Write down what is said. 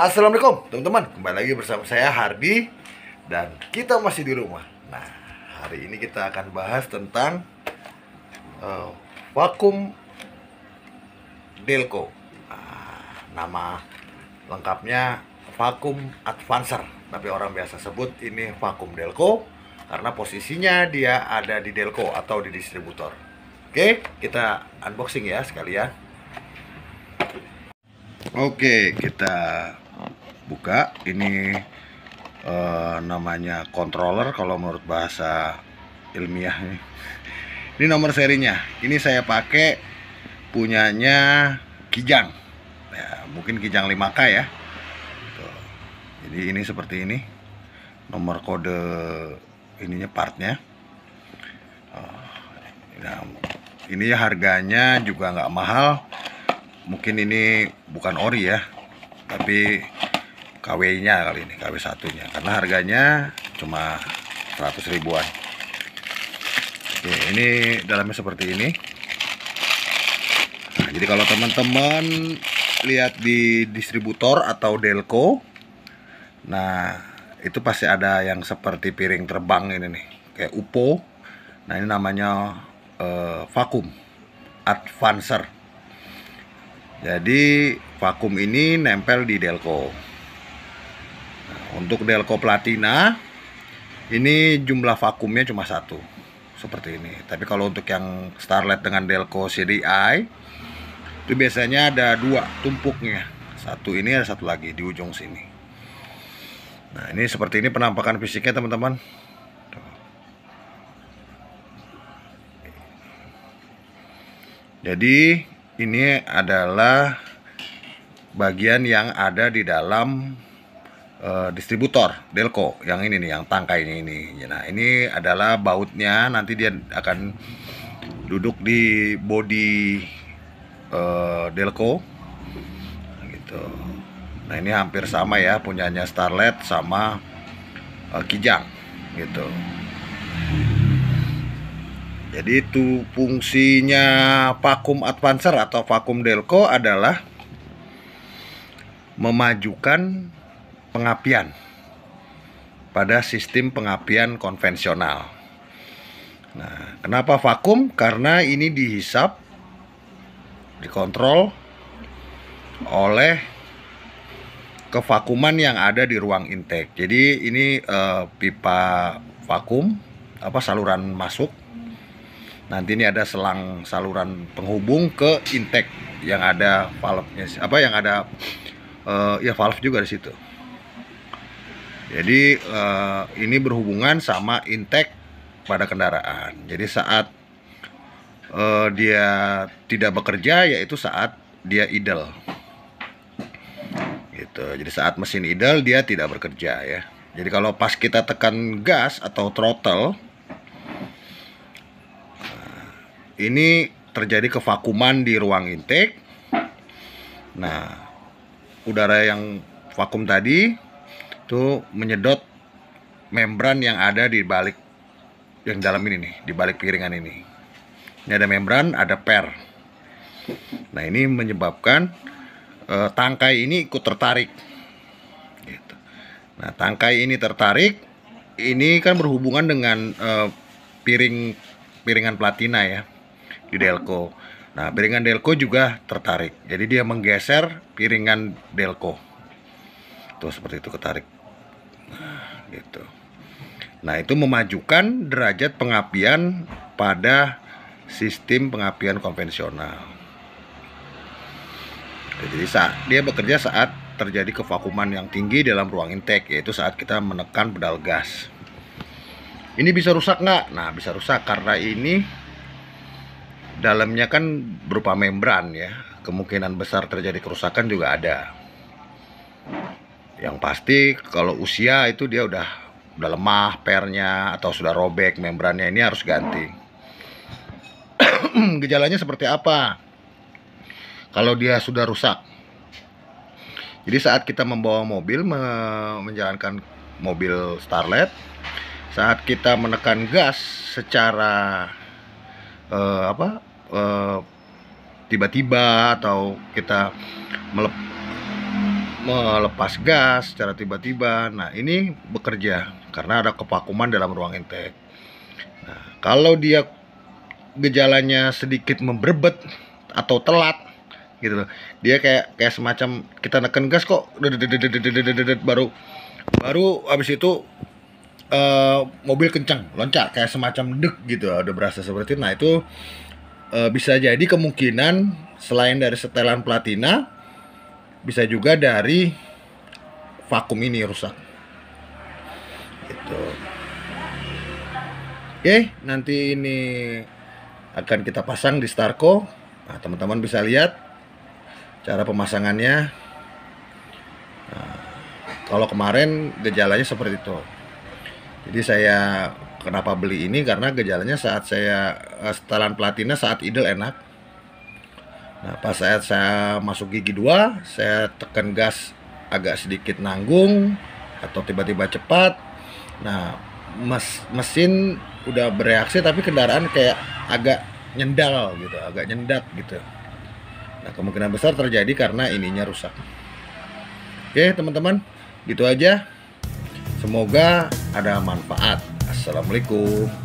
Assalamualaikum teman-teman Kembali lagi bersama saya Hardi Dan kita masih di rumah Nah hari ini kita akan bahas tentang uh, Vakum Delco nah, Nama lengkapnya Vakum Advancer Tapi orang biasa sebut ini Vakum Delco Karena posisinya dia ada di Delco atau di distributor Oke kita unboxing ya sekalian Oke, kita buka ini uh, namanya controller kalau menurut bahasa ilmiah ini ini nomor serinya ini saya pakai punyanya Kijang ya, mungkin Kijang 5K ya gitu. jadi ini seperti ini nomor kode ininya partnya nah, ini harganya juga nggak mahal mungkin ini bukan ori ya tapi KW-nya kali ini, KW satunya. Karena harganya cuma 100 ribuan. Oke, ini dalamnya seperti ini. Nah, jadi kalau teman-teman lihat di distributor atau Delco, nah itu pasti ada yang seperti piring terbang ini nih, kayak UPO. Nah ini namanya eh, vakum, advancer. Jadi vakum ini nempel di Delco. Untuk Delco Platina ini jumlah vakumnya cuma satu seperti ini. Tapi kalau untuk yang Starlet dengan Delco CDI itu biasanya ada dua tumpuknya. Satu ini ada satu lagi di ujung sini. Nah ini seperti ini penampakan fisiknya teman-teman. Jadi ini adalah bagian yang ada di dalam Eh, distributor Delco yang ini nih yang tangkainya ini. Nah, ini adalah bautnya nanti dia akan duduk di body uh, Delco gitu. Nah, ini hampir sama ya punyanya Starlet sama uh, Kijang gitu. Jadi itu fungsinya vakum Advancer atau vakum Delco adalah memajukan pengapian pada sistem pengapian konvensional. Nah, kenapa vakum? Karena ini dihisap, dikontrol oleh kevakuman yang ada di ruang intake. Jadi ini eh, pipa vakum, apa saluran masuk. Nanti ini ada selang saluran penghubung ke intake yang ada valve apa yang ada eh, ya valve juga di situ. Jadi uh, ini berhubungan sama intake pada kendaraan. Jadi saat uh, dia tidak bekerja yaitu saat dia idle. Gitu. Jadi saat mesin idle dia tidak bekerja ya. Jadi kalau pas kita tekan gas atau throttle eh, ini terjadi kevakuman di ruang intake. Nah, udara yang vakum tadi itu menyedot membran yang ada di balik yang dalam ini nih, di balik piringan ini. Ini ada membran, ada per. Nah, ini menyebabkan e, tangkai ini ikut tertarik. Gitu. Nah, tangkai ini tertarik, ini kan berhubungan dengan e, piring piringan platina ya di Delco. Nah, piringan Delco juga tertarik. Jadi dia menggeser piringan Delco. Tuh seperti itu ketarik gitu. Nah, itu memajukan derajat pengapian pada sistem pengapian konvensional. Jadi saat dia bekerja saat terjadi kevakuman yang tinggi dalam ruang intake, yaitu saat kita menekan pedal gas. Ini bisa rusak nggak? Nah, bisa rusak karena ini dalamnya kan berupa membran ya. Kemungkinan besar terjadi kerusakan juga ada yang pasti kalau usia itu dia udah udah lemah pernya atau sudah robek membrannya ini harus ganti gejalanya seperti apa kalau dia sudah rusak jadi saat kita membawa mobil me menjalankan mobil Starlet saat kita menekan gas secara uh, apa eh, tiba-tiba uh, atau kita melepas melepas gas secara tiba-tiba. Nah, ini bekerja karena ada kepakuman dalam ruang intake. Nah, kalau dia gejalanya sedikit memberbet atau telat gitu loh. Dia kayak kayak semacam kita neken gas kok baru baru habis itu uh, mobil kencang loncat kayak semacam dek gitu udah berasa seperti itu. Nah, itu uh, bisa jadi kemungkinan selain dari setelan platina bisa juga dari vakum ini rusak gitu oke nanti ini akan kita pasang di Starco nah teman-teman bisa lihat cara pemasangannya nah, kalau kemarin gejalanya seperti itu jadi saya kenapa beli ini karena gejalanya saat saya eh, setelan platina saat idle enak Nah, pas saya, saya masuk gigi dua, saya tekan gas agak sedikit nanggung atau tiba-tiba cepat. Nah, mes mesin udah bereaksi tapi kendaraan kayak agak nyendal gitu, agak nyendat gitu. Nah, kemungkinan besar terjadi karena ininya rusak. Oke, teman-teman, gitu aja. Semoga ada manfaat. Assalamualaikum.